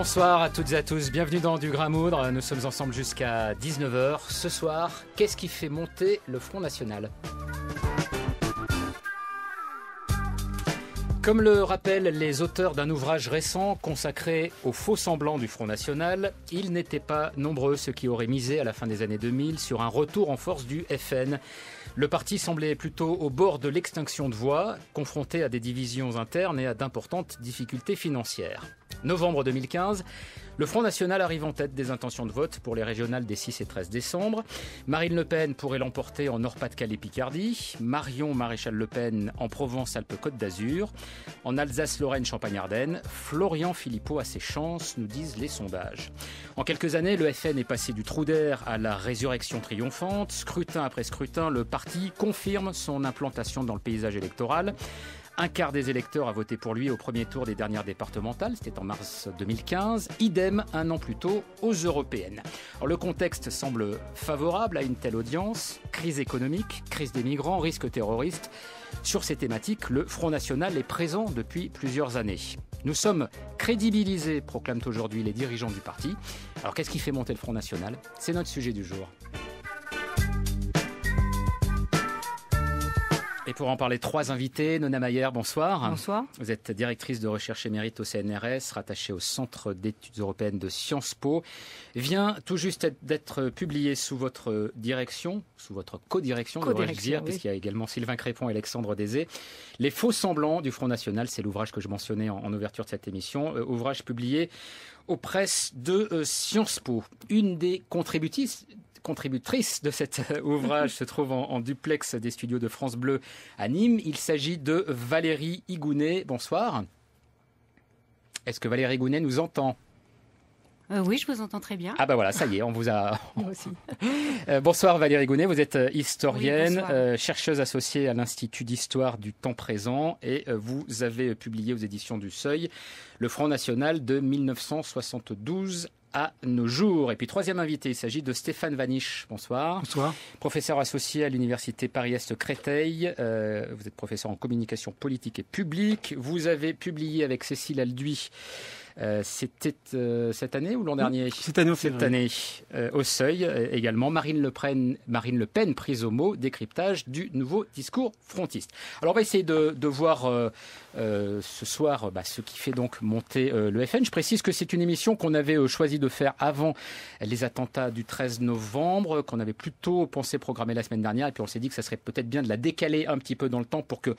Bonsoir à toutes et à tous, bienvenue dans Du Moudre, Nous sommes ensemble jusqu'à 19h. Ce soir, qu'est-ce qui fait monter le Front National Comme le rappellent les auteurs d'un ouvrage récent consacré aux faux semblants du Front National, ils n'étaient pas nombreux ceux qui auraient misé à la fin des années 2000 sur un retour en force du FN. Le parti semblait plutôt au bord de l'extinction de voix, confronté à des divisions internes et à d'importantes difficultés financières. Novembre 2015, le Front National arrive en tête des intentions de vote pour les régionales des 6 et 13 décembre. Marine Le Pen pourrait l'emporter en Nord-Pas-de-Calais-Picardie, Marion Maréchal Le Pen en Provence-Alpes-Côte d'Azur, en Alsace-Lorraine-Champagne-Ardenne. Florian Philippot a ses chances, nous disent les sondages. En quelques années, le FN est passé du trou d'air à la résurrection triomphante. Scrutin après scrutin, le parti confirme son implantation dans le paysage électoral. Un quart des électeurs a voté pour lui au premier tour des dernières départementales, c'était en mars 2015. Idem un an plus tôt aux européennes. le contexte semble favorable à une telle audience. Crise économique, crise des migrants, risque terroriste. Sur ces thématiques, le Front National est présent depuis plusieurs années. Nous sommes crédibilisés, proclament aujourd'hui les dirigeants du parti. Alors qu'est-ce qui fait monter le Front National C'est notre sujet du jour. Et pour en parler, trois invités. Nona Mayer, bonsoir. Bonsoir. Vous êtes directrice de recherche émérite au CNRS, rattachée au Centre d'études européennes de Sciences Po. Vient tout juste d'être publié sous votre direction, sous votre co-direction, co direction co dire, puisqu'il y a également Sylvain Crépon et Alexandre Désé. Les faux semblants du Front National, c'est l'ouvrage que je mentionnais en, ouverture de cette émission. Euh, ouvrage publié aux presses de euh, Sciences Po. Une des contributrices contributrice de cet euh, ouvrage se trouve en, duplex des studios de France Bleu à Nîmes. Il s'agit de Valérie Higounet. Bonsoir. Est-ce que Valérie Higounet nous entend euh, oui, je vous entends très bien. Ah bah voilà, ça y est, on vous a... aussi. Euh, bonsoir Valérie Higounet, vous êtes historienne, chercheuse associée à l'Institut d'histoire du temps présent et vous avez publié aux éditions du Seuil Le Front National de 1972 à nos jours. Et puis troisième invité, il s'agit de Stéphane Vaniche. Bonsoir. Bonsoir. Professeur associé à l'université Paris-Est Créteil. Euh, vous êtes professeur en communication politique et publique. Vous avez publié avec Cécile Alduy euh, c'était euh, cette année ou l'an dernier Cette année, cette année euh, au seuil également. Marine le, Pen, Marine le Pen prise au mot, décryptage du nouveau discours frontiste. Alors on va essayer de, voir ce soir bah, ce qui fait donc monter le FN. Je précise que c'est une émission qu'on avait choisi de faire avant les attentats du 13 novembre, qu'on avait plutôt pensé programmer la semaine dernière, et puis on s'est dit que ça serait peut-être bien de la décaler un petit peu dans le temps pour que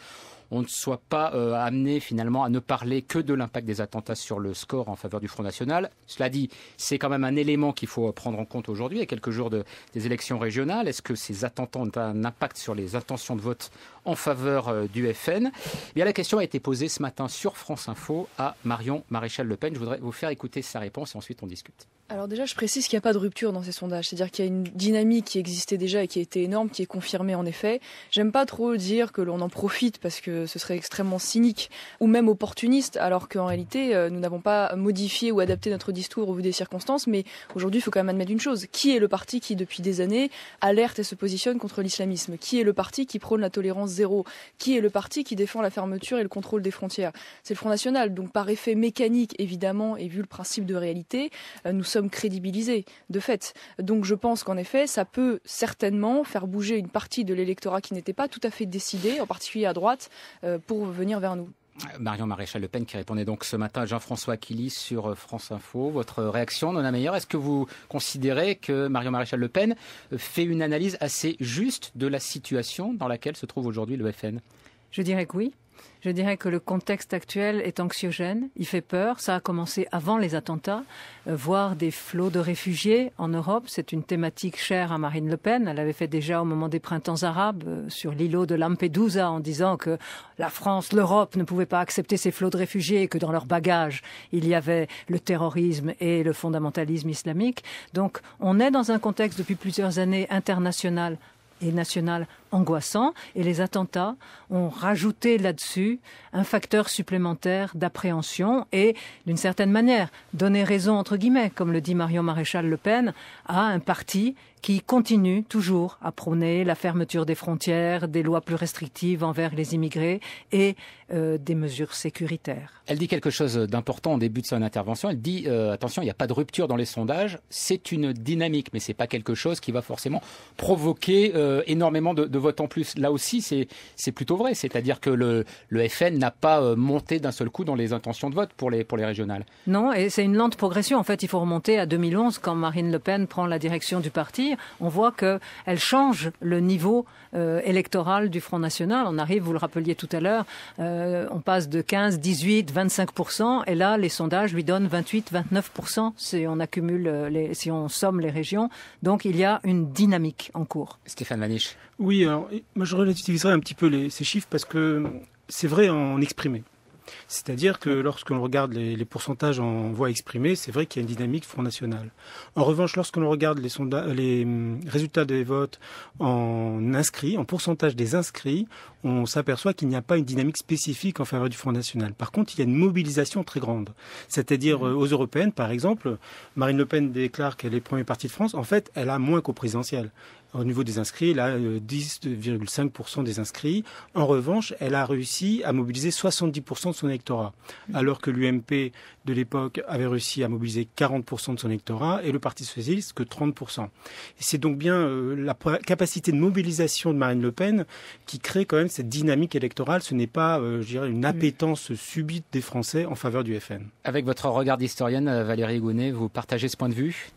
on ne soit pas euh, amené finalement à ne parler que de l'impact des attentats sur le score en faveur du Front National. Cela dit, c'est quand même un élément qu'il faut euh, prendre en compte aujourd'hui, à quelques jours de, des élections régionales. Est-ce que ces attentats ont un impact sur les intentions de vote en faveur euh, du FN eh La question a été posée ce matin sur France Info à Marion Maréchal Le Pen. Je voudrais vous faire écouter sa réponse et ensuite on discute. Alors déjà, je précise qu'il n'y a pas de rupture dans ces sondages, c'est-à-dire qu'il y a une dynamique qui existait déjà et qui a été énorme, qui est confirmée en effet. J'aime pas trop dire que l'on en profite parce que euh, ce serait extrêmement cynique ou même opportuniste, alors qu'en réalité, euh, nous n'avons pas modifié ou adapté notre discours au vu des circonstances. Mais aujourd'hui, il faut quand même admettre une chose qui est le parti qui, depuis des années, alerte et se positionne contre l'islamisme Qui est le parti qui prône la tolérance zéro Qui est le parti qui défend la fermeture et le contrôle des frontières C'est le Front National. Donc, par effet mécanique, évidemment, et vu le principe de réalité, euh, nous sommes crédibilisés, de fait. Donc, je pense qu'en effet, ça peut certainement faire bouger une partie de l'électorat qui n'était pas tout à fait décidé en particulier à droite, euh, pour venir vers nous. Marion Maréchal Le Pen qui répondait donc ce matin à Jean-François Killy sur euh, France Info. Votre réaction, Nona Meilleur, est-ce que vous considérez que Marion Maréchal Le Pen euh, fait une analyse assez juste de la situation dans laquelle se trouve aujourd'hui le FN Je dirais que oui. Je dirais que le contexte actuel est anxiogène, il fait peur. Ça a commencé avant les attentats. Euh, voir des flots de réfugiés en Europe, c'est une thématique chère à Marine Le Pen. Elle avait fait déjà au moment des printemps arabes euh, sur l'îlot de Lampedusa en disant que la France, l'Europe ne pouvaient pas accepter ces flots de réfugiés et que dans leur bagages, il y avait le terrorisme et le fondamentalisme islamique. Donc on est dans un contexte depuis plusieurs années international et national angoissant et les attentats ont rajouté là-dessus un facteur supplémentaire d'appréhension et, d'une certaine manière, donné raison, entre guillemets, comme le dit Marion Maréchal Le Pen, à un parti qui continue toujours à prôner la fermeture des frontières, des lois plus restrictives envers les immigrés et euh, des mesures sécuritaires. Elle dit quelque chose d'important au début de son intervention. Elle dit euh, attention, il n'y a pas de rupture dans les sondages, c'est une dynamique, mais c'est pas quelque chose qui va forcément provoquer euh, énormément de vote en plus. Là aussi, c'est plutôt vrai. C'est-à-dire que le, FN n'a pas euh, monté d'un seul coup dans les intentions de vote pour les, pour les régionales. Non, et c'est une lente progression. En fait, il faut remonter à 2011 quand Marine Le Pen prend la direction du parti. On voit qu'elle change le niveau euh, électoral du Front National. On arrive, vous le rappeliez tout à l'heure, euh, on passe de 15, 18, 25%. Et là, les sondages lui donnent 28, 29% si on accumule, les, si on somme les régions. Donc, il y a une dynamique en cours. Stéphane Maniche. Oui, alors, moi, je relativiserai un petit peu ces chiffres parce que hum, c'est vrai en exprimer. C'est-à-dire que lorsque l'on regarde les, pourcentages en voix exprimée, c'est vrai qu'il y a une dynamique Front National. En revanche, lorsque l'on regarde les, hum, résultats des votes en inscrits, en pourcentage des inscrits, on s'aperçoit qu'il n'y a pas une dynamique spécifique en faveur du Front National. Par contre, il y a une mobilisation très grande. C'est-à-dire mmh. euh, aux européennes, par exemple, Marine Le Pen déclare qu'elle est premier parti de France. En fait, elle a moins qu'au présidentiel au niveau des inscrits, elle a 10,5% euh, des inscrits. En revanche, elle a réussi à mobiliser 70% de son équipe alors que l'UMP de l'époque avait réussi à mobiliser 40% de son électorat et le Parti socialiste que 30%. C'est donc bien euh, la capacité de mobilisation de Marine Le Pen qui crée quand même cette dynamique électorale. Ce n'est pas, euh, une appétence subite des Français en faveur du FN. Avec votre regard d'historienne, euh, Valérie Gounet, vous partagez ce point de vue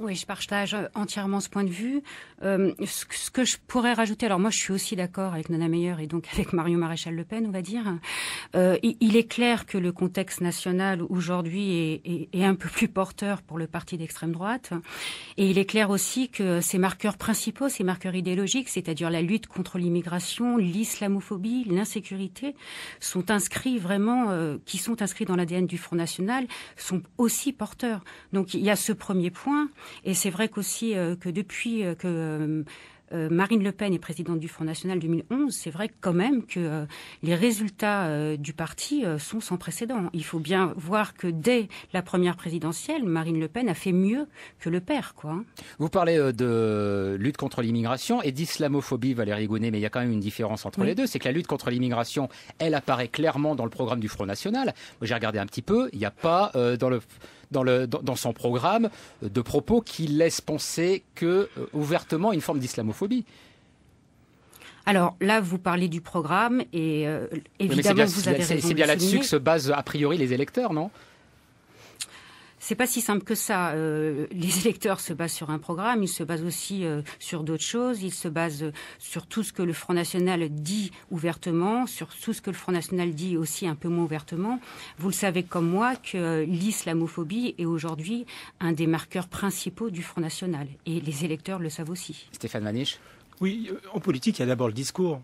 oui, je partage euh, entièrement ce point de vue. Euh, ce, que je pourrais rajouter, alors moi je suis aussi d'accord avec Nana Meyer et donc avec Mario Maréchal Le Pen, on va dire. Euh, il, est clair que le contexte national aujourd'hui est, est, est, un peu plus porteur pour le parti d'extrême droite. Et il est clair aussi que ces marqueurs principaux, ces marqueurs idéologiques, c'est-à-dire la lutte contre l'immigration, l'islamophobie, l'insécurité, sont inscrits vraiment, euh, qui sont inscrits dans l'ADN du Front National, sont aussi porteurs. Donc il y a ce premier point. Et c'est vrai qu'aussi euh, que depuis euh, que euh, Marine Le Pen est présidente du Front National 2011, c'est vrai quand même que les résultats du parti sont sans précédent. Il faut bien voir que dès la première présidentielle, Marine Le Pen a fait mieux que le père. Quoi. Hein. Vous parlez de lutte contre l'immigration et d'islamophobie, Valérie Gounet, mais il y a quand même une différence entre les deux. C'est que la lutte contre l'immigration, elle apparaît clairement dans le programme du Front National. J'ai regardé un petit peu, il n'y a pas dans le dans, son programme euh, de propos qui laisse penser que euh, ouvertement une forme d'islamophobie. Alors là, vous parlez du programme et évidemment C'est bien là-dessus que se basent a priori les électeurs, non c'est pas si simple que ça. Euh, les électeurs se basent sur un programme, ils se basent aussi euh, sur d'autres choses, ils se basent euh, sur tout ce que le Front National dit ouvertement, sur tout ce que le Front National dit aussi un peu moins ouvertement. Vous le savez comme moi que l'islamophobie est aujourd'hui un des marqueurs principaux du Front National. Et les électeurs le savent aussi. Stéphane Maniche oui, en politique, il y a d'abord le discours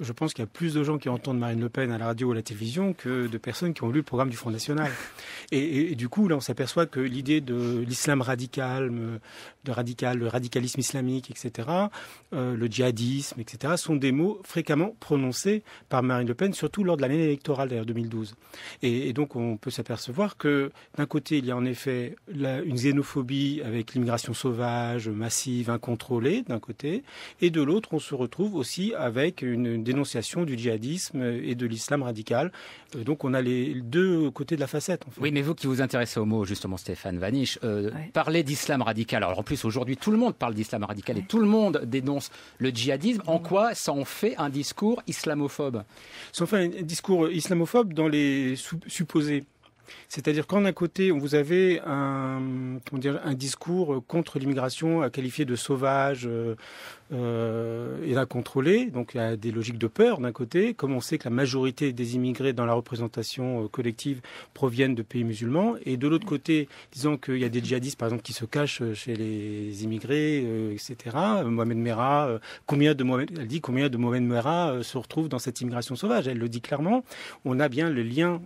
je pense qu'il y a plus de gens qui entendent Marine Le Pen à la radio ou à la télévision que de personnes qui ont lu le programme du Front National. Et, du coup, là, on s'aperçoit que l'idée de l'islam radical, euh, de radical, le radicalisme islamique, etc., euh, le djihadisme, etc., sont des mots fréquemment prononcés par Marine Le Pen, surtout lors de l'année électorale, d'ailleurs, 2012. Et, donc, on peut s'apercevoir que, d'un côté, il y a en effet une xénophobie avec l'immigration sauvage, massive, incontrôlée, d'un côté, et de l'autre, on se retrouve aussi avec une dénonciation du djihadisme et de l'islam radical. Euh, donc on a les deux côtés de la facette. Oui, mais vous qui vous intéressez au mot, justement, Stéphane Vanish, euh, parler d'islam radical. Alors en plus, aujourd'hui, tout le monde parle d'islam radical et tout le monde dénonce le djihadisme. En quoi ça en fait un discours islamophobe Ça en fait un discours islamophobe dans les supposés c'est-à-dire qu'en un côté, vous avez un, discours contre l'immigration à qualifier de sauvage euh, euh, et d'incontrôlé, donc il y a des logiques de peur d'un côté, comme on sait que la majorité des immigrés dans la représentation euh, collective proviennent de pays musulmans, et de l'autre côté, disons qu'il y a des djihadistes par exemple qui se cachent chez les immigrés, etc. Mohamed Merah, combien de elle dit combien de Mohamed Merah se retrouvent dans cette immigration sauvage, elle le dit clairement. On a bien le lien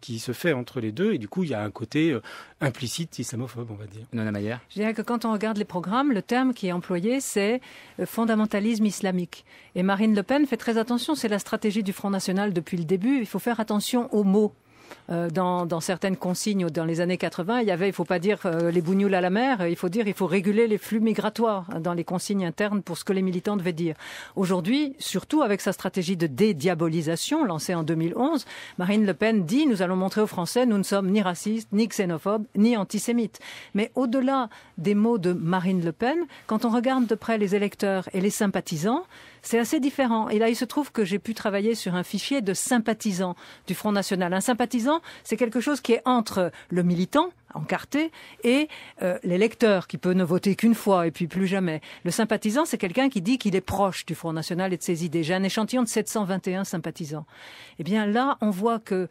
qui se fait entre les deux. Et du coup, il y a un côté euh, implicite islamophobe, on va dire. Nona Maillère Je dirais que quand on regarde les programmes, le terme qui est employé, c'est euh, fondamentalisme islamique. Et Marine Le Pen fait très attention. C'est la stratégie du Front National depuis le début. Il faut faire attention aux mots euh, dans, certaines consignes dans les années 80, il y avait, il faut pas dire euh, les bougnoules à la mer, il faut dire, il faut réguler les flux migratoires dans les consignes internes pour ce que les militants devaient dire. Aujourd'hui, surtout avec sa stratégie de dédiabolisation lancée en 2011, Marine Le Pen dit nous allons montrer aux Français nous ne sommes ni racistes, ni xénophobes, ni antisémites. Mais au-delà des mots de Marine Le Pen, quand on regarde de près les électeurs et les sympathisants, c'est assez différent. Et là, il se trouve que j'ai pu travailler sur un fichier de sympathisants du Front National. Un sympathisant, c'est quelque chose qui est entre le militant, encarté, et euh, l'électeur qui peut ne voter qu'une fois et puis plus jamais. Le sympathisant, c'est quelqu'un qui dit qu'il est proche du Front National et de ses idées. J'ai un échantillon de 721 sympathisants. Eh bien là, on voit que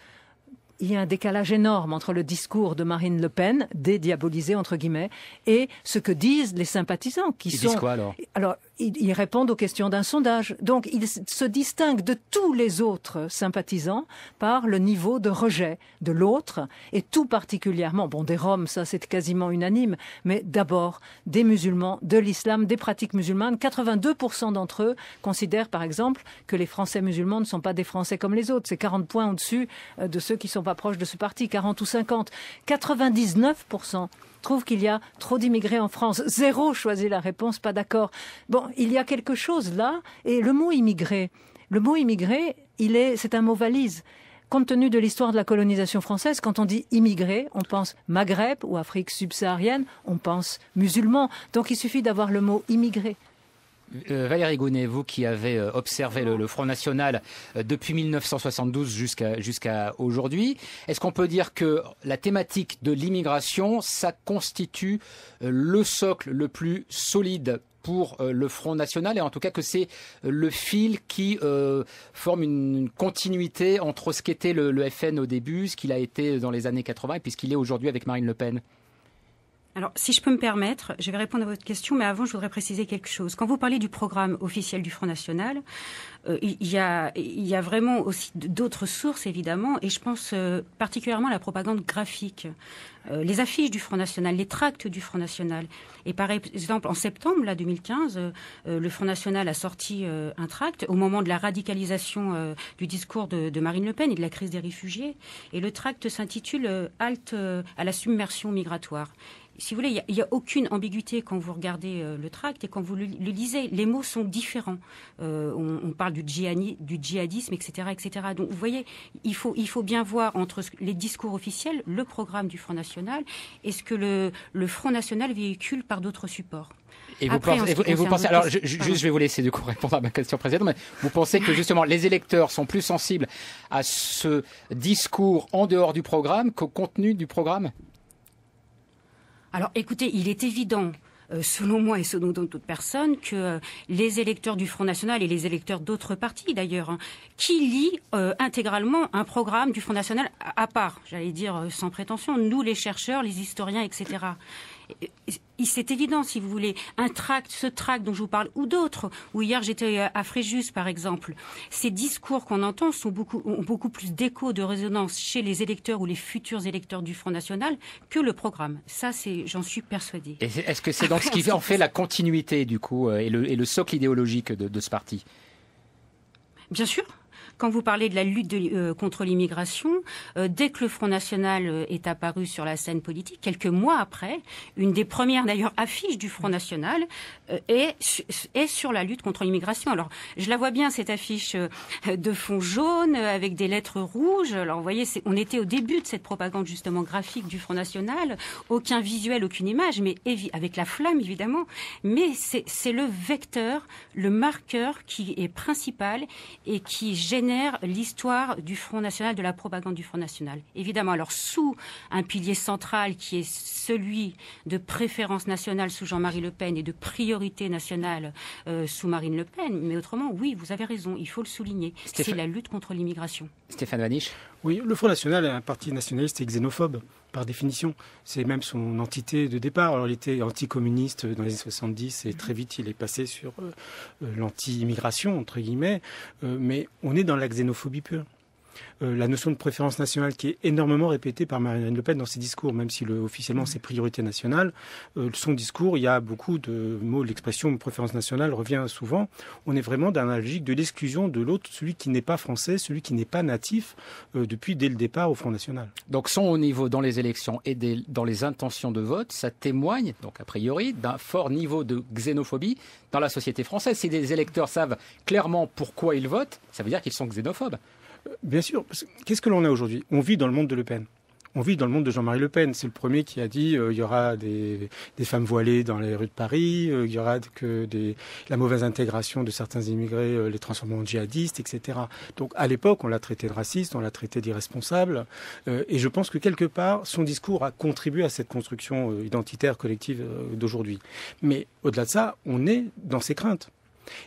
il y a un décalage énorme entre le discours de Marine Le Pen, dédiabolisé entre guillemets, et ce que disent les sympathisants qui Ils sont. Disent quoi alors ils, répondent aux questions d'un sondage. Donc ils se distinguent de tous les autres sympathisants par le niveau de rejet de l'autre, et tout particulièrement, bon, des Roms, ça c'est quasiment unanime, mais d'abord des musulmans, de l'islam, des pratiques musulmanes. 82% d'entre eux considèrent par exemple que les Français musulmans ne sont pas des Français comme les autres. C'est 40 points au-dessus euh, de ceux qui ne sont pas proches de ce parti, 40 ou 50. 99% trouve qu'il y a trop d'immigrés en France. Zéro choisit la réponse, pas d'accord. Bon, il y a quelque chose là, et le mot immigré, le mot immigré, il est, c'est un mot valise compte tenu de l'histoire de la colonisation française, quand on dit immigré, on pense Maghreb ou Afrique subsaharienne, on pense musulman. Donc il suffit d'avoir le mot immigré euh, Valérie Gounet, vous qui avez euh, observé le, Front National euh, depuis 1972 jusqu'à jusqu'à aujourd'hui, est-ce qu'on peut dire que la thématique de l'immigration, ça constitue le socle le plus solide pour le Front National et en tout cas que c'est le fil qui forme une, continuité entre ce qu'était le, le, FN au début, ce qu'il a été dans les années 80 et puis ce qu'il est aujourd'hui avec Marine Le Pen alors, si je peux me permettre, je vais répondre à votre question, mais avant, je voudrais préciser quelque chose. Quand vous parlez du programme officiel du Front National, euh, il, y a, il y a vraiment aussi d'autres sources, évidemment, et je pense euh, particulièrement à la propagande graphique, euh, les affiches du Front National, les tracts du Front National. Et par exemple, en septembre là, 2015, le Front National a sorti un tract au moment de la radicalisation du discours de, de, Marine Le Pen et de la crise des réfugiés. Et le tract s'intitule Halte à la submersion migratoire » si vous voulez, il n'y a, aucune ambiguïté quand vous regardez euh, le tract et quand vous le, lisez. Les mots sont différents. Euh, on, parle du, djihadisme, etc., Donc, vous voyez, il faut, il faut bien voir entre les discours officiels, le programme du Front National et ce que le, Front National véhicule par d'autres supports. Et vous, pensez, alors je, vais vous laisser de répondre à ma question précédente, mais vous pensez que justement les électeurs sont plus sensibles à ce discours en dehors du programme qu'au contenu du programme alors écoutez, il est évident euh, selon moi et selon toute personne, que euh, les électeurs du Front National et les électeurs d'autres partis d'ailleurs, hein, qui lient euh, intégralement un programme du Front National à part, j'allais dire sans prétention, nous les chercheurs, les historiens, etc c'est évident, si vous voulez, un tract, ce tract dont je vous parle, ou d'autres, où hier j'étais euh, à Fréjus, par exemple, ces discours qu'on entend sont beaucoup, ont beaucoup plus d'écho, de résonance chez les électeurs ou les futurs électeurs du Front National que le programme. Ça, c'est, j'en suis persuadée. Est-ce que c'est donc ce qui en fait la continuité, du coup, euh, et le, socle idéologique de ce parti Bien sûr, quand vous parlez de la lutte euh, contre l'immigration, euh, dès que le Front National euh, est apparu sur la scène politique, quelques mois après, une des premières d'ailleurs affiches du Front National est, est, sur la lutte contre l'immigration. Alors, je la vois bien, cette affiche de fond jaune avec des lettres rouges. Alors, vous voyez, on était au début de cette propagande justement graphique du Front National. Aucun visuel, aucune image, mais avec la flamme évidemment. Mais c'est le vecteur, le marqueur qui est principal et qui génère l'histoire du Front National, de la propagande du Front National. Évidemment, alors sous un pilier central qui est celui de préférence nationale sous Jean-Marie Le Pen et de priorité nationale euh, sous Marine Le Pen, mais autrement, oui, vous avez raison, il faut le souligner. C'est la lutte contre l'immigration. Stéphane Vaniche Oui, le Front National est un parti nationaliste et xénophobe par définition. C'est même son entité de départ. Alors, il était anticommuniste dans les années 70 et très vite, il est passé sur euh, euh, l'anti-immigration, entre guillemets. Euh, mais on est dans la xénophobie pure. Euh, la notion de préférence nationale qui est énormément répétée par Marine Le Pen dans ses discours, même si officiellement c'est priorité nationale. Euh, son discours, il y a beaucoup de mots, l'expression préférence nationale revient souvent. On est vraiment dans la logique de l'exclusion de l'autre, celui qui n'est pas français, celui qui n'est pas natif, euh, depuis dès le départ au Front National. Donc son haut niveau dans les élections et dans les intentions de vote, ça témoigne, donc a priori, d'un fort niveau de xénophobie dans la société française. Si des électeurs savent clairement pourquoi ils votent, ça veut dire qu'ils sont xénophobes. Bien sûr. Qu'est-ce que l'on a aujourd'hui On vit dans le monde de Le Pen on vit dans le monde de Jean-Marie Le Pen. C'est le premier qui a dit euh, y aura des, femmes voilées dans les rues de Paris, qu'il euh, il y aura que la mauvaise intégration de certains immigrés, euh, les transformant en djihadistes, etc. Donc à l'époque, on l'a traité de raciste, on l'a traité d'irresponsable. et je pense que quelque part, son discours a contribué à cette construction identitaire collective d'aujourd'hui. Mais au-delà de ça, on est dans ses craintes.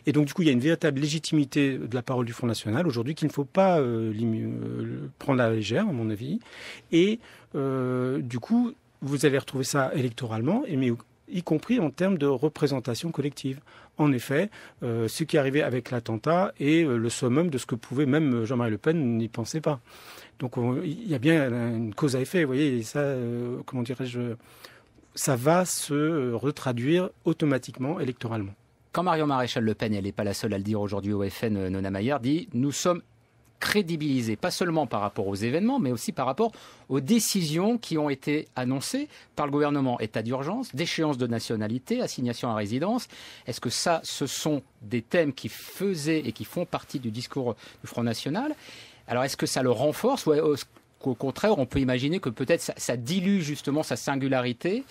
Et donc, du coup, il y a une véritable légitimité de la parole du Front National aujourd'hui qu'il ne faut pas euh, euh, prendre à la légère, à mon avis. Et euh, du coup, vous allez retrouver ça électoralement, mais y compris en termes de représentation collective. En effet, ce qui est arrivé avec l'attentat est le summum de ce que pouvait même Jean-Marie Le Pen n'y pensait pas. Donc il y a bien une cause à effet, vous voyez, ça, comment dirais-je, ça va se retraduire automatiquement électoralement quand Marion Maréchal Le Pen, elle n'est pas la seule à le dire aujourd'hui au FN, euh, Nona Maillard dit Nous sommes crédibilisés, pas seulement par rapport aux événements, mais aussi par rapport aux décisions qui ont été annoncées par le gouvernement. État d'urgence, déchéance de nationalité, assignation à résidence. Est-ce que ça, ce sont des thèmes qui faisaient et qui font partie du discours du Front National alors est-ce que ça le renforce au contraire, on peut imaginer que peut-être ça, dilue justement sa singularité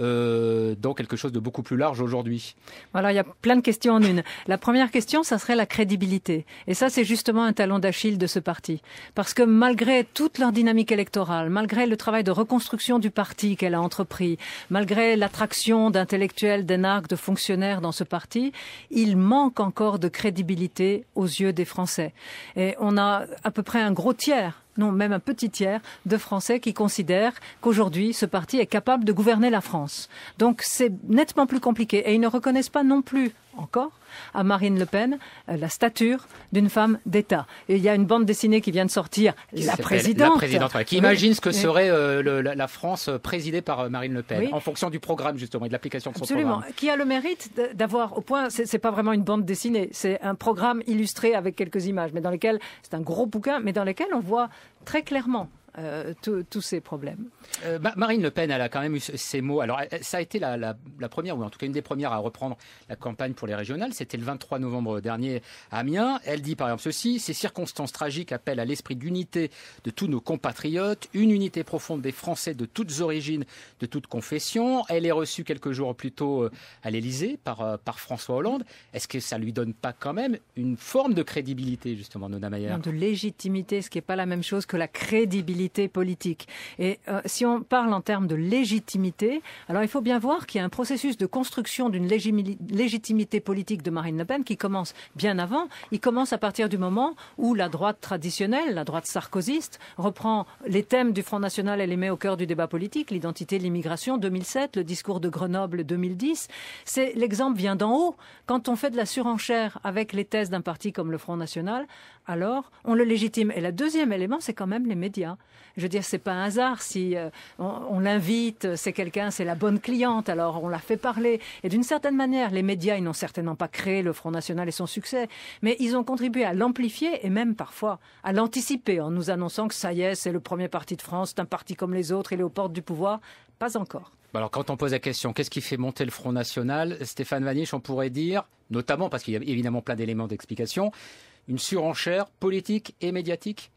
euh, dans quelque chose de beaucoup plus large aujourd'hui. Voilà, il y a plein de questions en une. La première question, ça serait la crédibilité. Et ça, c'est justement un talon d'Achille de ce parti. Parce que malgré toute leur dynamique électorale, malgré le travail de reconstruction du parti qu'elle a entrepris, malgré l'attraction d'intellectuels, d'énarques, de fonctionnaires dans ce parti, il manque encore de crédibilité aux yeux des Français. Et on a à peu près un gros tiers non même un petit tiers de Français qui considèrent qu'aujourd'hui ce parti est capable de gouverner la France. Donc c'est nettement plus compliqué et ils ne reconnaissent pas non plus encore à Marine Le Pen euh, la stature d'une femme d'État. Et il y a une bande dessinée qui vient de sortir, qui la, présidente. qui imagine ce que serait euh, la, France euh, présidée par Marine Le Pen, en fonction du programme justement et de l'application de son Absolument. Qui a le mérite d'avoir, au point, n'est pas vraiment une bande dessinée, c'est un programme illustré avec quelques images, mais dans lequel, c'est un gros bouquin, mais dans lequel on voit très clairement euh, tous ces problèmes. Euh, Marine Le Pen, elle a quand même eu ces mots. Alors, ça a été la, première, ou en tout cas une des premières à reprendre la campagne pour les régionales. C'était le 23 novembre dernier à Amiens. Elle dit par exemple ceci Ces circonstances tragiques appellent à l'esprit d'unité de tous nos compatriotes, une unité profonde des Français de toutes origines, de toutes confessions. Elle est reçue quelques jours plus tôt euh, à l'Élysée par, par François Hollande. Est-ce que ça lui donne pas quand même une forme de crédibilité, justement, Nona Maillard De légitimité, ce qui n'est pas la même chose que la crédibilité politique. Et euh, si on parle en termes de légitimité, alors il faut bien voir qu'il y a un processus de construction d'une légitimité politique de Marine Le Pen qui commence bien avant. Il commence à partir du moment où la droite traditionnelle, la droite sarkozyste, reprend les thèmes du Front National et les met au cœur du débat politique, l'identité, l'immigration, 2007, le discours de Grenoble 2010. C'est l'exemple vient d'en haut. Quand on fait de la surenchère avec les thèses d'un parti comme le Front National, alors on le légitime. Et le deuxième élément, c'est quand même les médias. Je veux dire, c'est pas un hasard si euh, on, l'invite, c'est quelqu'un, c'est la bonne cliente, alors on la fait parler. Et d'une certaine manière, les médias, ils n'ont certainement pas créé le Front National et son succès, mais ils ont contribué à l'amplifier et même parfois à l'anticiper en nous annonçant que ça y est, c'est le premier parti de France, c'est un parti comme les autres, il est aux portes du pouvoir. Pas encore. Bah alors quand on pose la question, qu'est-ce qui fait monter le Front National Stéphane Vaniche, on pourrait dire, notamment parce qu'il y a évidemment plein d'éléments d'explication, une surenchère politique et médiatique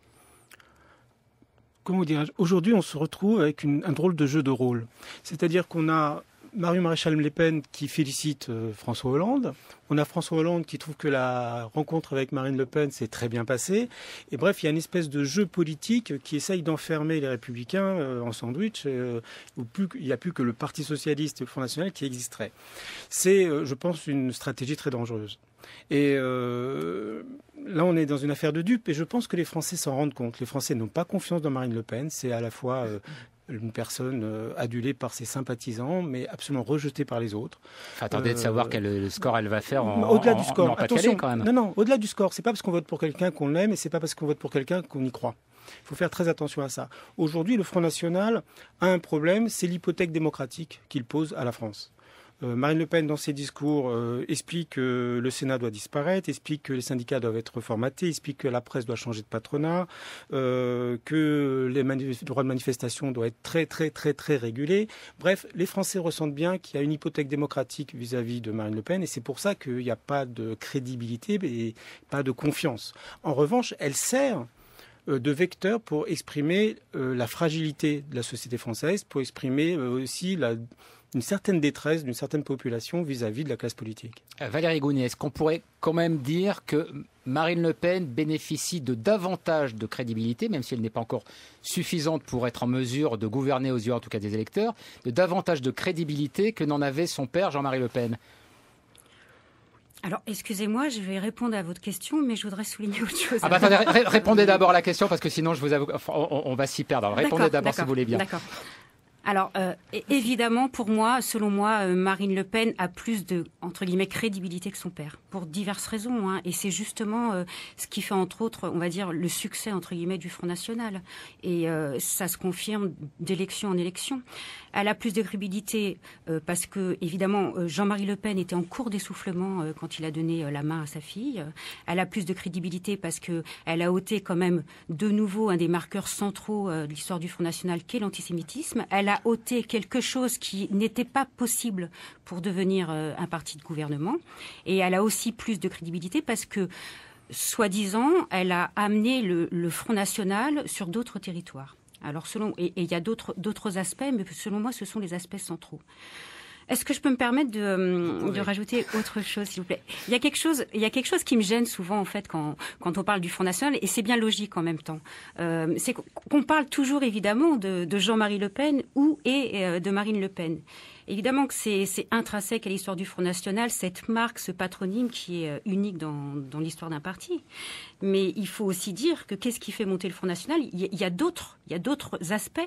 Comment dire Aujourd'hui, on se retrouve avec un drôle de jeu de rôle. C'est-à-dire qu'on a Marie Maréchal Le Pen qui félicite euh, François Hollande. On a François Hollande qui trouve que la rencontre avec Marine Le Pen s'est très bien passée. Et bref, il y a une espèce de jeu politique qui essaye d'enfermer les Républicains euh, en sandwich. Euh, il n'y a plus que le Parti Socialiste et le Front National qui existerait. C'est, je pense, une stratégie très dangereuse. Et euh, là, on est dans une affaire de dupe et je pense que les Français s'en rendent compte. Les Français n'ont pas confiance dans Marine Le Pen. C'est à la fois euh, une personne euh, adulée par ses sympathisants, mais absolument rejetée par les autres. attendez de savoir quel score elle va faire en au-delà du score. Attention, Non, non, au-delà du score, c'est pas parce qu'on vote pour quelqu'un qu'on l'aime, et c'est pas parce qu'on vote pour quelqu'un qu'on y croit. Il faut faire très attention à ça. Aujourd'hui, le Front National a un problème, c'est l'hypothèque démocratique qu'il pose à la France. Euh, Marine Le Pen, dans ses discours, euh, explique que le Sénat doit disparaître, explique que les syndicats doivent être formatés, explique que la presse doit changer de patronat, euh, que les droits de manifestation doit être très, très, très, très régulé. Bref, les Français ressentent bien qu'il y a une hypothèque démocratique vis-à-vis de Marine Le Pen et c'est pour ça qu'il n'y a pas de crédibilité et pas de confiance. En revanche, elle sert de vecteur pour exprimer la fragilité de la société française, pour exprimer aussi la une certaine détresse d'une certaine population vis-à-vis de la classe politique. Euh, Valérie Gounet, est-ce qu'on pourrait quand même dire que Marine Le Pen bénéficie de davantage de crédibilité, même si elle n'est pas encore suffisante pour être en mesure de gouverner aux yeux en tout cas des électeurs, de davantage de crédibilité que n'en avait son père Jean-Marie Le Pen alors, excusez-moi, je vais répondre à votre question, mais je voudrais souligner autre chose. Ah bah attendez, répondez d'abord à la question, parce que sinon, je vous on, va s'y perdre. répondez d'abord si vous voulez bien. D'accord. Alors euh, évidemment, pour moi, selon moi, euh, Marine Le Pen a plus de entre guillemets crédibilité que son père pour diverses raisons, hein. et c'est justement euh, ce qui fait entre autres, on va dire, le succès entre guillemets du Front National, et ça se confirme d'élection en élection. Elle a plus de crédibilité parce que évidemment Jean-Marie Le Pen était en cours d'essoufflement quand il a donné la main à sa fille. Elle a plus de crédibilité parce que elle a ôté quand même de nouveau un des marqueurs centraux de l'histoire du Front National, qu'est l'antisémitisme. Elle a a ôté quelque chose qui n'était pas possible pour devenir euh, un parti de gouvernement. Et elle a aussi plus de crédibilité parce que soi-disant, elle a amené le, Front National sur d'autres territoires. Alors selon et il y a d'autres aspects, mais selon moi, ce sont les aspects centraux. Est-ce que je peux me permettre de, euh, rajouter autre chose, s'il vous plaît Il y a quelque chose, il y a quelque chose qui me gêne souvent en fait quand on parle du Front National, et c'est bien logique en même temps. Euh, c'est qu'on parle toujours évidemment de, Jean-Marie Le Pen ou et euh, de Marine Le Pen. Évidemment que c'est intrinsèque à l'histoire du Front National, cette marque, ce patronyme qui est unique dans l'histoire d'un parti. Mais il faut aussi dire que qu'est-ce qui fait monter le Front National Il y a d'autres, il y a d'autres aspects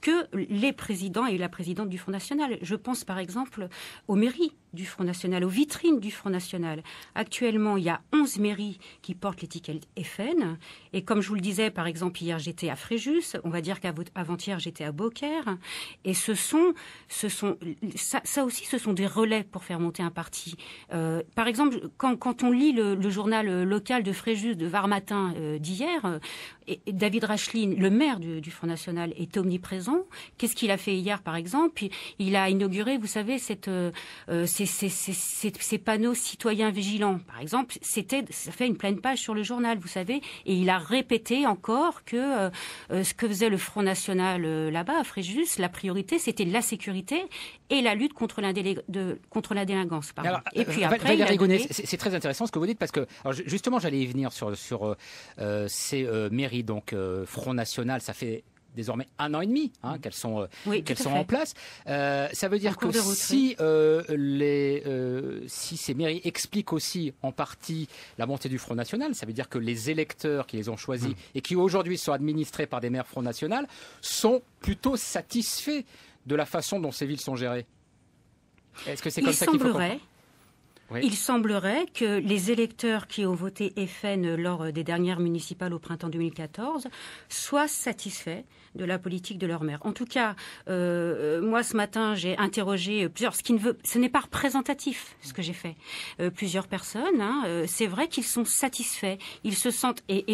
que les présidents et la présidente du Front National. Je pense par exemple aux mairies du Front National, aux vitrines du Front National. Actuellement, il y a 11 mairies qui portent l'étiquette FN. Et comme je vous le disais, par exemple, hier j'étais à Fréjus, on va dire qu'avant-hier j'étais à Beaucaire. Et ce sont, ce sont ça, aussi, ce sont des relais pour faire monter un parti. Euh, par exemple, quand, on lit le, journal local de Fréjus, de Matin euh, d'hier. Euh, et David Racheline, le maire du, Front National, est omniprésent. Qu'est-ce qu'il a fait hier, par exemple Il a inauguré, vous savez, cette, euh, ces, panneaux citoyens vigilants. Par exemple, c'était, ça fait une pleine page sur le journal, vous savez. Et il a répété encore que ce que faisait le Front National là-bas, à Fréjus, la priorité, c'était la sécurité et la lutte contre, la délinquance. et puis après, c'est très intéressant ce que vous dites parce que, justement, j'allais y venir sur, sur sur euh, euh, ces euh, mairies. Donc Front National, ça fait désormais un an et demi hein, mm. qu'elles sont, qu'elles sont en place. ça veut dire que si, les, si ces mairies expliquent aussi en partie la montée du Front National, ça veut dire que les électeurs qui les ont choisis mm. et qui aujourd'hui sont administrés par des maires Front National sont plutôt satisfaits de la façon dont ces villes sont gérées. Est-ce que c'est comme ça qu'il faut il semblerait que les électeurs qui ont voté FN lors des dernières municipales au printemps 2014 soient satisfaits de la politique de leur maire. En tout cas, euh, euh, moi ce matin j'ai interrogé euh, plusieurs, ce qui ne veut, ce n'est pas représentatif ce que j'ai fait. plusieurs personnes, hein, c'est vrai qu'ils sont satisfaits, ils se sentent et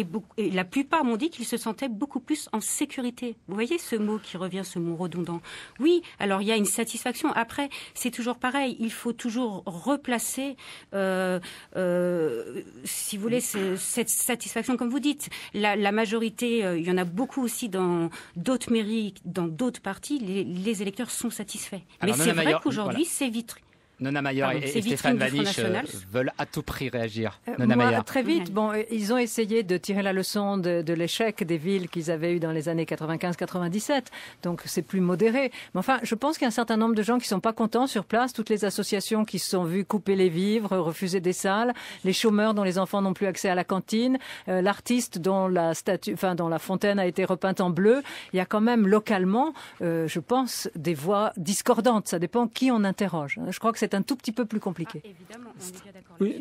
la plupart m'ont dit qu'ils se sentaient beaucoup plus en sécurité. Vous voyez ce mot qui revient, ce mot redondant. Oui, alors il y a une satisfaction. Après, c'est toujours pareil, il faut toujours replacer euh, euh, si vous voulez, cette satisfaction, comme vous dites. La, majorité, euh, il y en a beaucoup aussi dans d'autres mairies, dans d'autres partis, les, électeurs sont satisfaits. Mais c'est vrai qu'aujourd'hui, c'est vitré. Nona Maillard et, Stéphane Vanish euh, veulent à tout prix réagir. Euh, très vite, bon, ils ont essayé de tirer la leçon de, l'échec des villes qu'ils avaient eu dans les années 95-97, donc c'est plus modéré. Mais enfin, je pense qu'il y a un certain nombre de gens qui sont pas contents sur place, toutes les associations qui se sont vues couper les vivres, refuser des salles, les chômeurs dont les enfants n'ont plus accès à la cantine, euh, l'artiste dont la statue, enfin dont la fontaine a été repeinte en bleu. Il y a quand même localement, je pense, des voix discordantes. Ça dépend qui on interroge. Je crois que c'est c'est un tout petit peu plus compliqué. Ah,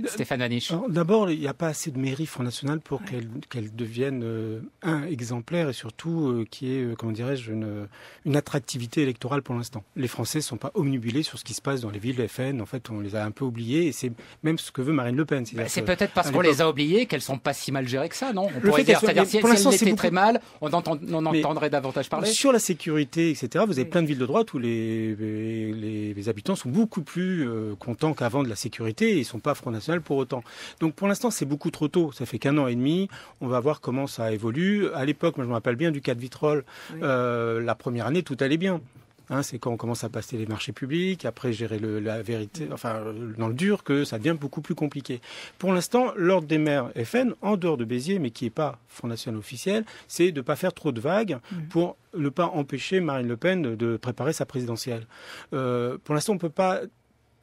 Stéphane Vaniche. D'abord, il n'y a pas assez de mairies Front National pour qu'elles deviennent, euh, un, exemplaire et surtout qu'il euh, qui est, euh, comment dirais-je, une, une, attractivité électorale pour l'instant. Les Français ne sont pas omnibulés sur ce qui se passe dans les villes FN. En fait, on les a un peu oubliés et c'est même ce que veut Marine Le Pen. Bah, c'est peut-être parce qu'on les a oubliés qu'elles ne sont pas si mal gérées que ça, non on pourrait dire, que si, elles étaient très mal, on, entend, entendrait davantage parler. Sur la sécurité, etc., vous avez plein de villes de droite où les, les, habitants sont beaucoup plus contents qu'avant de la sécurité et ne sont pas National pour autant. Donc pour l'instant, c'est beaucoup trop tôt. Ça fait qu'un an et demi. On va voir comment ça évolue. À l'époque, moi je me rappelle bien du cas de Vitrolles. Euh, la première année, tout allait bien. Hein, c'est quand on commence à passer les marchés publics, après gérer la vérité, enfin euh, dans le dur, que ça devient beaucoup plus compliqué. Pour l'instant, l'ordre des maires FN, en dehors de Béziers, mais qui n'est pas Front National officiel, c'est de ne pas faire trop de vagues pour ne pas empêcher Marine Le Pen de préparer sa présidentielle. Euh, pour l'instant, on peut pas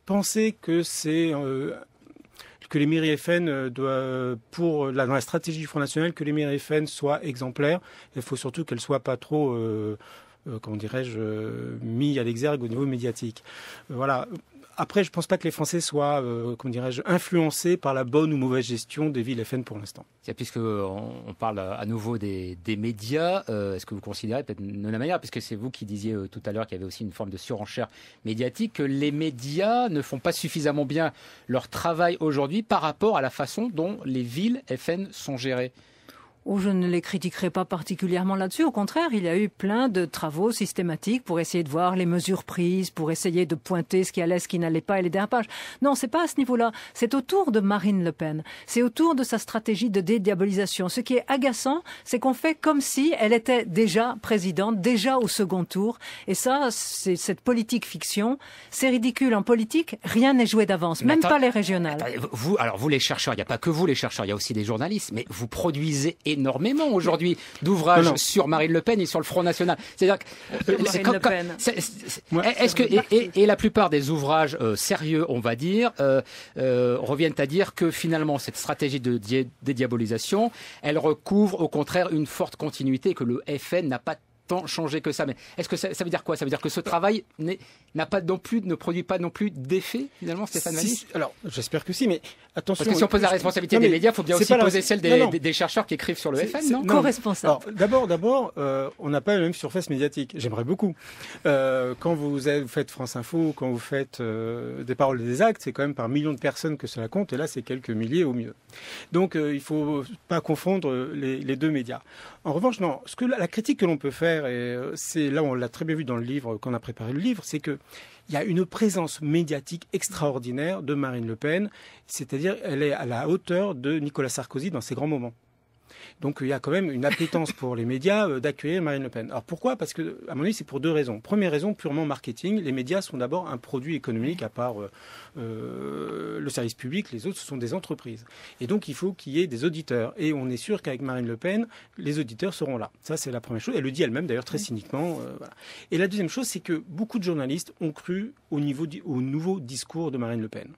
penser que c'est euh, que les mairies FN euh, doivent, euh, pour euh, la dans la stratégie du Front National, que les mairies FN soient exemplaires. Il faut surtout qu'elles soient pas trop euh, comment dirais-je, euh, mis à l'exergue au niveau médiatique. Euh, voilà. Après, je ne pense pas que les Français soient, influencés par la bonne ou mauvaise gestion des villes FN pour l'instant. Puisque on parle à nouveau des, médias, est-ce que vous considérez peut-être de la manière, puisque c'est vous qui disiez tout à l'heure qu'il y avait aussi une forme de surenchère médiatique, que les médias ne font pas suffisamment bien leur travail aujourd'hui par rapport à la façon dont les villes FN sont gérées où je ne les critiquerai pas particulièrement là-dessus. Au contraire, il y a eu plein de travaux systématiques pour essayer de voir les mesures prises, pour essayer de pointer ce qui allait, ce qui n'allait pas et les dérapages. Non, c'est pas à ce niveau-là. C'est autour de Marine Le Pen. C'est autour de sa stratégie de dédiabolisation. Ce qui est agaçant, c'est qu'on fait comme si elle était déjà présidente, déjà au second tour. Et ça, c'est cette politique fiction. C'est ridicule. En politique, rien n'est joué d'avance, même pas les régionales. vous, alors vous les chercheurs, il n'y a pas que vous les chercheurs, il y a aussi des journalistes, mais vous produisez énormément aujourd'hui d'ouvrages sur Marine Le Pen et sur le Front National. C'est-à-dire est-ce que et, la plupart des ouvrages euh, sérieux, on va dire, euh, euh, reviennent à dire que finalement cette stratégie de dédiabolisation, elle recouvre au contraire une forte continuité que le FN n'a pas tant changé que ça. Mais est-ce que ça, veut dire quoi Ça veut dire que ce travail n'a pas non plus, ne produit pas non plus d'effet finalement, Stéphane Alors, j'espère que si, mais attention. Parce que si on pose la responsabilité des médias, il faut bien aussi poser celle des, chercheurs qui écrivent sur le FN, non, responsable D'abord, d'abord, euh, on n'a pas la même surface médiatique. J'aimerais beaucoup. Euh, quand vous, faites France Info, quand vous faites euh, des paroles et des actes, c'est quand même par millions de personnes que cela compte, et là, c'est quelques milliers au mieux. Donc, il faut pas confondre les deux médias. En revanche, non. Ce que la critique que l'on peut faire, et euh, c'est là on l'a très bien vu dans le livre euh, qu'on a préparé le livre, c'est qu'il y a une présence médiatique extraordinaire de Marine Le Pen, c'est-à-dire elle est à la hauteur de Nicolas Sarkozy dans ses grands moments. Donc il y a quand même une appétence pour les médias euh, d'accueillir Marine Le Pen. Alors pourquoi Parce que, à mon avis, c'est pour deux raisons. Première raison, purement marketing. Les médias sont d'abord un produit économique à part euh, euh, le service public. Les autres, ce sont des entreprises. Et donc il faut qu'il y ait des auditeurs. Et on est sûr qu'avec Marine Le Pen, les auditeurs seront là. Ça, c'est la première chose. Elle le dit elle-même, d'ailleurs, très cyniquement. Et la deuxième chose, c'est que beaucoup de journalistes ont cru au, niveau, au nouveau discours de Marine Le Pen.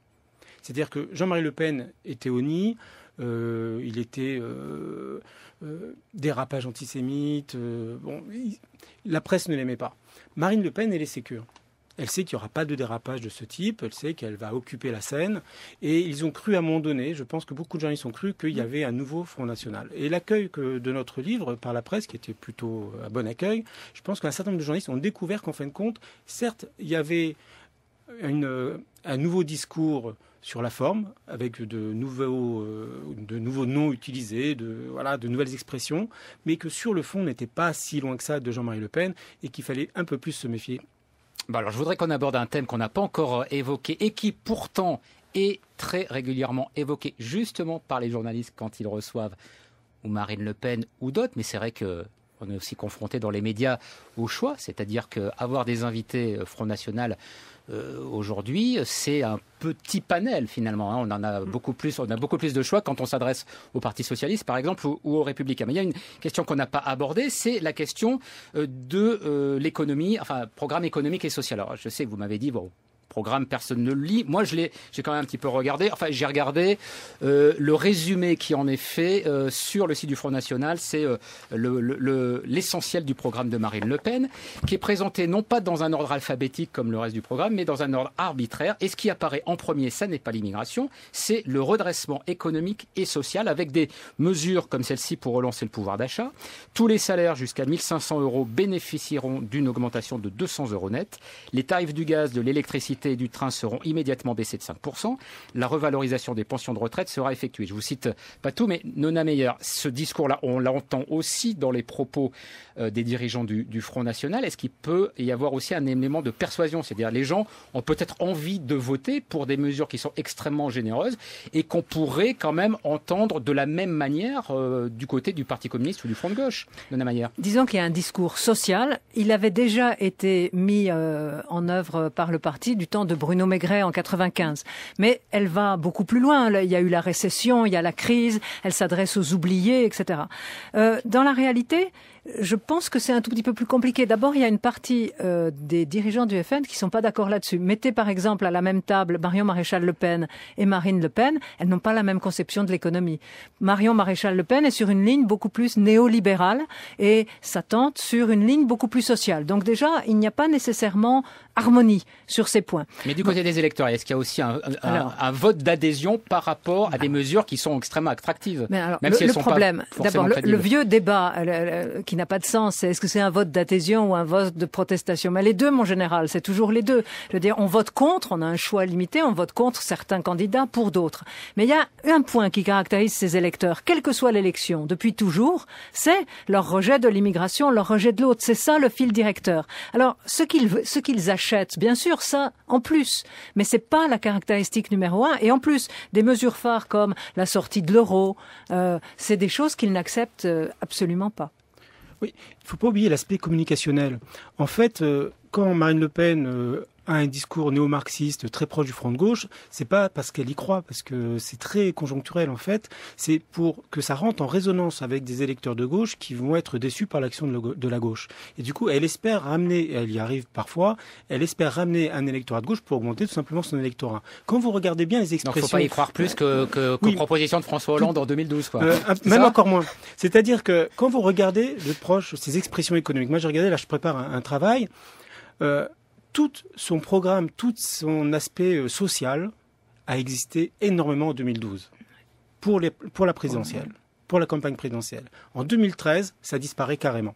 C'est-à-dire que Jean-Marie Le Pen était au nid. Euh, il était euh, euh, dérapage antisémite. bon, la presse ne l'aimait pas. Marine Le Pen, elle est sécure. Elle sait qu'il n'y aura pas de dérapage de ce type, elle sait qu'elle va occuper la scène. Et ils ont cru à un moment donné, je pense que beaucoup de journalistes ont cru qu'il y mm. avait un nouveau Front National. Et l'accueil de notre livre par la presse, qui était plutôt un bon accueil, je pense qu'un certain nombre de journalistes ont découvert qu'en fin de compte, certes, il y avait un nouveau discours sur la forme, avec de nouveaux, euh, de nouveaux noms utilisés, de, voilà, de nouvelles expressions, mais que sur le fond n'était pas si loin que ça de Jean-Marie Le Pen et qu'il fallait un peu plus se méfier. Bah alors, je voudrais qu'on aborde un thème qu'on n'a pas encore euh, évoqué et qui pourtant est très régulièrement évoqué justement par les journalistes quand ils reçoivent ou Marine Le Pen ou d'autres, mais c'est vrai que euh, on est aussi confronté dans les médias au choix, c'est-à-dire qu'avoir des invités Front National euh, aujourd'hui, c'est un petit panel finalement. Hein. On en a mm. beaucoup plus, on a beaucoup plus de choix quand on s'adresse au Parti socialiste, par exemple, ou, aux Républicains. Mais il y a une question qu'on n'a pas abordée, c'est la question euh, de euh, l'économie, enfin programme économique et social. Alors, je sais que vous m'avez dit bon, programme, personne ne le lit. Moi, je l'ai, j'ai quand même un petit peu regardé. Enfin, j'ai regardé euh, le résumé qui en est fait euh, sur le site du Front National. C'est euh, l'essentiel du programme de Marine Le Pen, qui est présenté non pas dans un ordre alphabétique comme le reste du programme, mais dans un ordre arbitraire. Et ce qui apparaît en premier, ça n'est pas l'immigration, c'est le redressement économique et social avec des mesures comme celle-ci pour relancer le pouvoir d'achat. Tous les salaires jusqu'à 1500 euros bénéficieront d'une augmentation de 200 euros net. Les tarifs du gaz, de l'électricité du train seront immédiatement baissés de 5%. La revalorisation des pensions de retraite sera effectuée. Je vous cite pas tout, mais Nona Meyer, ce discours-là, on l'entend aussi dans les propos euh, des dirigeants du, Front National. Est-ce qu'il peut y avoir aussi un élément de persuasion C'est-à-dire les gens ont peut-être envie de voter pour des mesures qui sont extrêmement généreuses et qu'on pourrait quand même entendre de la même manière euh, du côté du Parti communiste ou du Front de gauche, Nonna Disons qu'il y a un discours social. Il avait déjà été mis euh, en œuvre par le parti du de Bruno Maigret en 95. Mais elle va beaucoup plus loin. Il y a eu la récession, il y a la crise, elle s'adresse aux oubliés, etc. Euh, dans la réalité, je pense que c'est un tout petit peu plus compliqué. D'abord, il y a une partie euh, des dirigeants du FN qui sont pas d'accord là-dessus. Mettez par exemple à la même table Marion Maréchal Le Pen et Marine Le Pen. Elles n'ont pas la même conception de l'économie. Marion Maréchal Le Pen est sur une ligne beaucoup plus néolibérale et s'attente sur une ligne beaucoup plus sociale. Donc déjà, il n'y a pas nécessairement harmonie sur ces points. Mais du côté des électeurs, est-ce qu'il y a aussi un, vote d'adhésion par rapport à des mesures qui sont extrêmement attractives mais Même le, si le problème, d'abord, le, vieux débat qui n'a pas de sens. Est-ce que c'est un vote d'adhésion ou un vote de protestation Mais les deux, mon général, c'est toujours les deux. Je veux dire, on vote contre, on a un choix limité, on vote contre certains candidats pour d'autres. Mais il y a un point qui caractérise ces électeurs, quelle que soit l'élection, depuis toujours, c'est leur rejet de l'immigration, leur rejet de l'autre. C'est ça le fil directeur. Alors, ce qu'ils, ce qu'ils achètent, bien sûr, ça, en plus. Mais c'est pas la caractéristique numéro un. Et en plus, des mesures phares comme la sortie de l'euro, euh, c'est des choses qu'ils n'acceptent euh, absolument pas il ne faut pas oublier l'aspect communicationnel. En fait, euh, quand Marine Le Pen euh, un discours néo-marxiste très proche du front de gauche, c'est pas parce qu'elle y croit, parce que c'est très conjoncturel en fait, c'est pour que ça rentre en résonance avec des électeurs de gauche qui vont être déçus par l'action de la gauche. Et du coup, elle espère ramener, elle y arrive parfois, elle espère ramener un électorat de gauche pour augmenter tout simplement son électorat. Quand vous regardez bien les expressions... Donc faut pas y croire plus que, que, euh, que de François Hollande en 2012. Quoi. Euh, même encore moins. C'est-à-dire que quand vous regardez de proche ces expressions économiques, moi j'ai regardé, là je prépare un, un travail... Euh, tout son programme, tout son aspect euh, social a existé énormément en 2012 pour, la présidentielle, pour la campagne présidentielle. En 2013, ça disparaît carrément.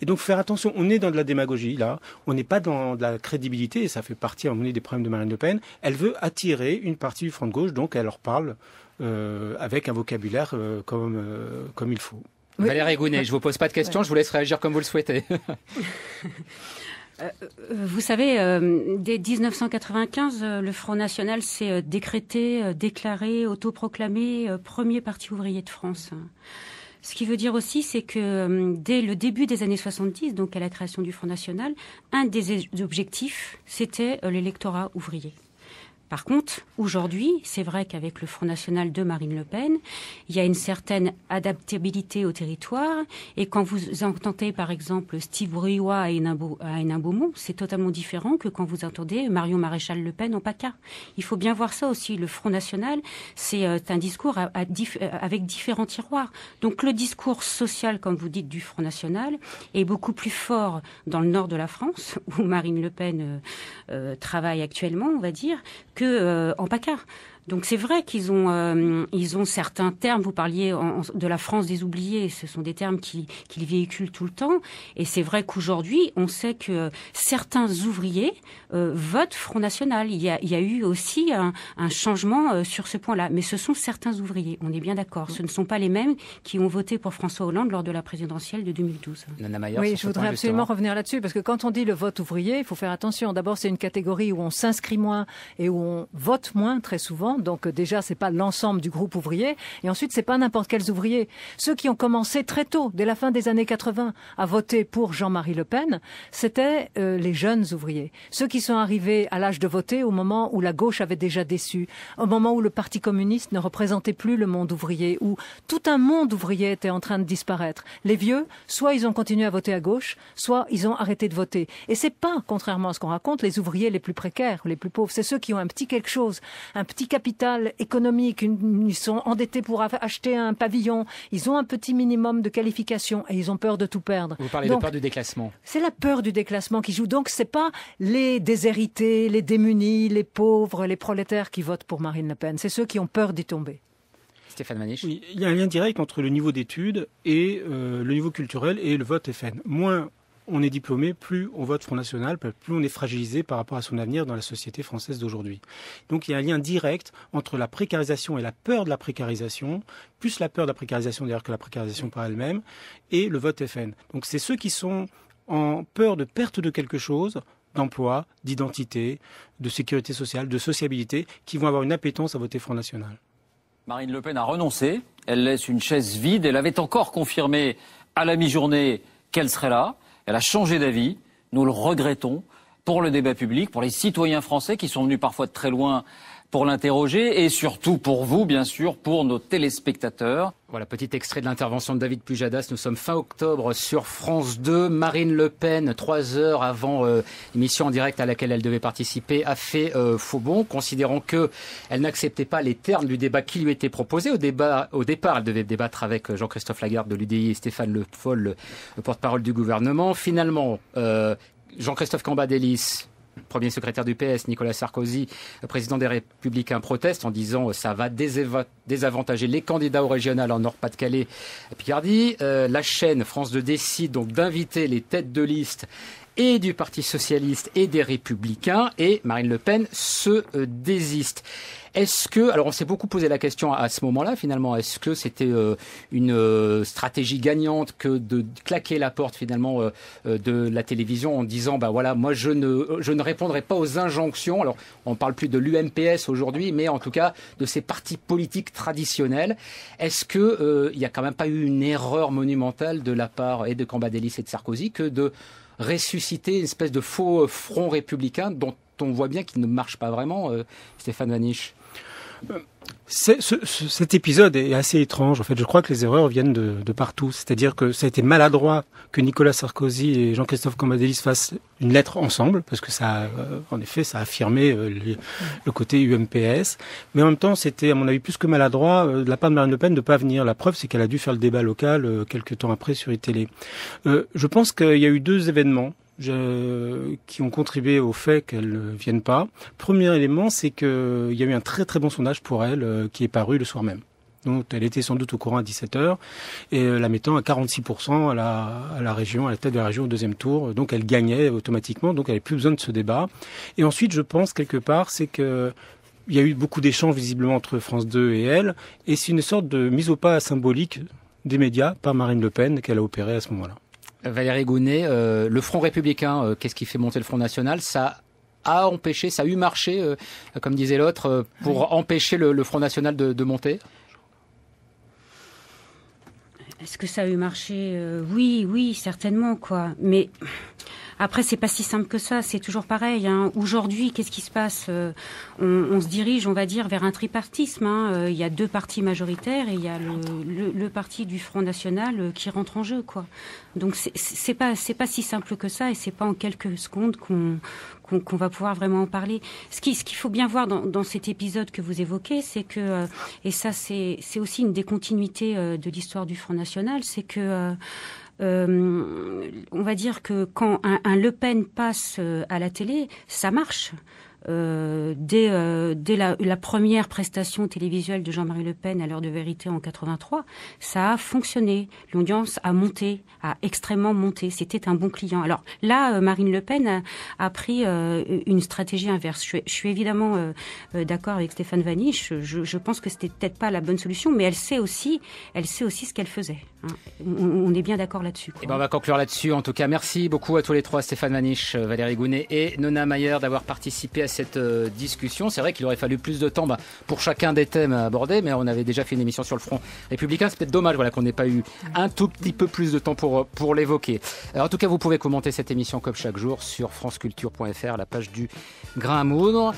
Et donc faire attention, on est dans de la démagogie là, on n'est pas dans de la crédibilité, et ça fait partie en un des problèmes de Marine Le Pen. Elle veut attirer une partie du front de gauche, donc elle leur parle euh, avec un vocabulaire euh, comme, il faut. Valérie Gounet, je vous pose pas de questions, je vous laisse réagir comme vous le souhaitez. Euh, vous savez, euh, dès 1995, euh, le Front National s'est décrété, déclaré, autoproclamé premier parti ouvrier de France. Ce qui veut dire aussi, c'est que dès le début des années 70, donc à la création du Front National, un des objectifs, c'était l'électorat ouvrier. Par contre, aujourd'hui, c'est vrai qu'avec le Front National de Marine Le Pen, il y a une certaine adaptabilité au territoire. Et quand vous entendez, par exemple, Steve Briois à Hénin-Beaumont, c'est totalement différent que quand vous entendez Marion Maréchal Le Pen en PACA. Il faut bien voir ça aussi. Le Front National, c'est euh, un discours euh, avec différents tiroirs. Donc le discours social, comme vous dites, du Front National est beaucoup plus fort dans le nord de la France, où Marine Le Pen euh, travaille actuellement, on va dire, euh, en pacard. Donc c'est vrai qu'ils ont, euh, ils ont certains termes. Vous parliez de la France des oubliés. Ce sont des termes qu'ils véhiculent tout le temps. Et c'est vrai qu'aujourd'hui, on sait que certains ouvriers euh, votent Front National. Il y a, il y a eu aussi un, changement euh, sur ce point-là. Mais ce sont certains ouvriers. On est bien d'accord. Ce ne sont pas les mêmes qui ont voté pour François Hollande lors de la présidentielle de 2012. oui, je voudrais absolument revenir là-dessus parce que quand on dit le vote ouvrier, il faut faire attention. D'abord, c'est une catégorie où on s'inscrit moins et où on vote moins très souvent donc euh, déjà, c'est pas l'ensemble du groupe ouvrier. Et ensuite, c'est pas n'importe quels ouvriers. Ceux qui ont commencé très tôt, dès la fin des années 80, à voter pour Jean-Marie Le Pen, c'était euh, les jeunes ouvriers. Ceux qui sont arrivés à l'âge de voter au moment où la gauche avait déjà déçu, au moment où le Parti communiste ne représentait plus le monde ouvrier, où tout un monde ouvrier était en train de disparaître. Les vieux, soit ils ont continué à voter à gauche, soit ils ont arrêté de voter. Et c'est pas, contrairement à ce qu'on raconte, les ouvriers les plus précaires, les plus pauvres. C'est ceux qui ont un petit quelque chose, un petit capital économique, ils sont endettés pour acheter un pavillon, ils ont un petit minimum de qualification et ils ont peur de tout perdre. Vous parlez de peur du déclassement. C'est la peur du déclassement qui joue. Donc c'est pas les déshérités, les démunis, les pauvres, les prolétaires qui votent pour Marine Le Pen. C'est ceux qui ont peur d'y tomber. Stéphane Maniche. il y a un lien direct entre le niveau d'études et euh, le niveau culturel et le vote FN. Moins on est diplômé, plus on vote Front National, plus on est fragilisé par rapport à son avenir dans la société française d'aujourd'hui. Donc il y a un lien direct entre la précarisation et la peur de la précarisation, plus la peur de la précarisation d'ailleurs que la précarisation par elle-même, et le vote FN. Donc c'est ceux qui sont en peur de perte de quelque chose, d'emploi, d'identité, de sécurité sociale, de sociabilité, qui vont avoir une appétence à voter Front National. Marine Le Pen a renoncé, elle laisse une chaise vide, elle avait encore confirmé à la mi-journée qu'elle serait là. Elle a changé d'avis. Nous le regrettons pour le débat public, pour les citoyens français qui sont venus parfois de très loin pour l'interroger et surtout pour vous, bien sûr, pour nos téléspectateurs. Voilà, petit extrait de l'intervention de David Pujadas. Nous sommes fin octobre sur France 2. Marine Le Pen, trois heures avant l'émission euh, en direct à laquelle elle devait participer, a fait faubon, euh, faux bon, considérant que elle n'acceptait pas les termes du débat qui lui était proposé. Au, débat, au départ, elle devait débattre avec euh, Jean-Christophe Lagarde de l'UDI et Stéphane Le Foll, le, porte-parole du gouvernement. Finalement, Jean-Christophe Cambadélis, premier secrétaire du PS, Nicolas Sarkozy, président des Républicains, proteste en disant euh, ça va désavantager les candidats au régional en Nord-Pas-de-Calais, Picardie. Euh, la chaîne France 2 décide donc d'inviter les têtes de liste et du Parti socialiste et des républicains et Marine Le Pen se euh, désiste. Est-ce que, alors on s'est beaucoup posé la question à ce moment-là finalement, est-ce que c'était euh, une euh, stratégie gagnante que de claquer la porte finalement de la télévision en disant, bah voilà, moi je ne, je ne répondrai pas aux injonctions, alors on parle plus de l'UMPS aujourd'hui, mais en tout cas de ces partis politiques traditionnels. Est-ce que il n'y a quand même pas eu une erreur monumentale de la part et de Cambadélis et de Sarkozy que de ressusciter une espèce de faux front républicain dont on voit bien qu'il ne marche pas vraiment, euh, Stéphane Vaniche cet épisode est assez étrange. En fait, je crois que les erreurs viennent de, partout. C'est-à-dire que ça a été maladroit que Nicolas Sarkozy et Jean-Christophe Cambadélis fassent une lettre ensemble, parce que ça, euh, en effet, ça a affirmé euh, le, côté UMPS. Mais en même temps, c'était, à mon avis, plus que maladroit euh, de la part de Marine Le Pen de pas venir. La preuve, c'est qu'elle a dû faire le débat local quelques temps après sur les télé. je pense qu'il y a eu deux événements je, qui ont contribué au fait qu'elle ne vienne pas. Premier élément, c'est qu'il y a eu un très très bon sondage pour elle euh, qui est paru le soir même. Donc elle était sans doute au courant à 17h et euh, la mettant à 46% à la, à la région, à la tête de la région au deuxième tour. Donc elle gagnait automatiquement, donc elle n'avait plus besoin de ce débat. Et ensuite, je pense quelque part, c'est que il y a eu beaucoup d'échanges visiblement entre France 2 et elle, et c'est une sorte de mise au pas symbolique des médias par Marine Le Pen qu'elle a opérée à ce moment-là. Valérie Gounet, euh, le Front républicain, euh, qu'est-ce qui fait monter le Front national Ça a empêché, ça a eu marché, euh, comme disait l'autre, pour empêcher le, Front national de, de monter Est-ce que ça a eu marché Oui, oui, certainement, quoi. Mais après, c'est pas si simple que ça. C'est toujours pareil. Hein. Aujourd'hui, qu'est-ce qui se passe euh, on, se dirige, on va dire, vers un tripartisme. Hein. Euh, il y a deux partis majoritaires et il y a le, le, le parti du Front National euh, qui rentre en jeu, quoi. Donc c'est pas c'est pas si simple que ça et c'est pas en quelques secondes qu'on qu'on va pouvoir vraiment en parler. Ce qui ce qu'il faut bien voir dans, dans, cet épisode que vous évoquez, c'est que et ça c'est c'est aussi une des continuités de l'histoire du Front National, c'est que euh, on va dire que quand un, un Le Pen passe euh, à la télé, ça marche. Euh, dès, euh, dès la, première prestation télévisuelle de Jean-Marie Le Pen à l'heure de vérité en 83, ça a fonctionné. L'audience a monté, a extrêmement monté. C'était un bon client. Alors là, euh, Marine Le Pen a, pris une stratégie inverse. Je, suis évidemment d'accord avec Stéphane Vaniche. Je, pense que c'était peut-être pas la bonne solution, mais elle sait aussi, elle sait aussi ce qu'elle faisait. Hein. On, est bien d'accord là-dessus. Eh ben on va conclure là-dessus. En tout cas, merci beaucoup à tous les trois, Stéphane Vaniche, Valérie Gounet et Nona Mayer d'avoir participé à cette euh, discussion. C'est vrai qu'il aurait fallu plus de temps bah, pour chacun des thèmes abordés, mais on avait déjà fait une émission sur le front républicain. C'est peut-être dommage voilà, qu'on n'ait pas eu un tout petit peu plus de temps pour, euh, pour l'évoquer. En tout cas, vous pouvez commenter cette émission comme chaque jour sur franceculture.fr, la page du grain moudre.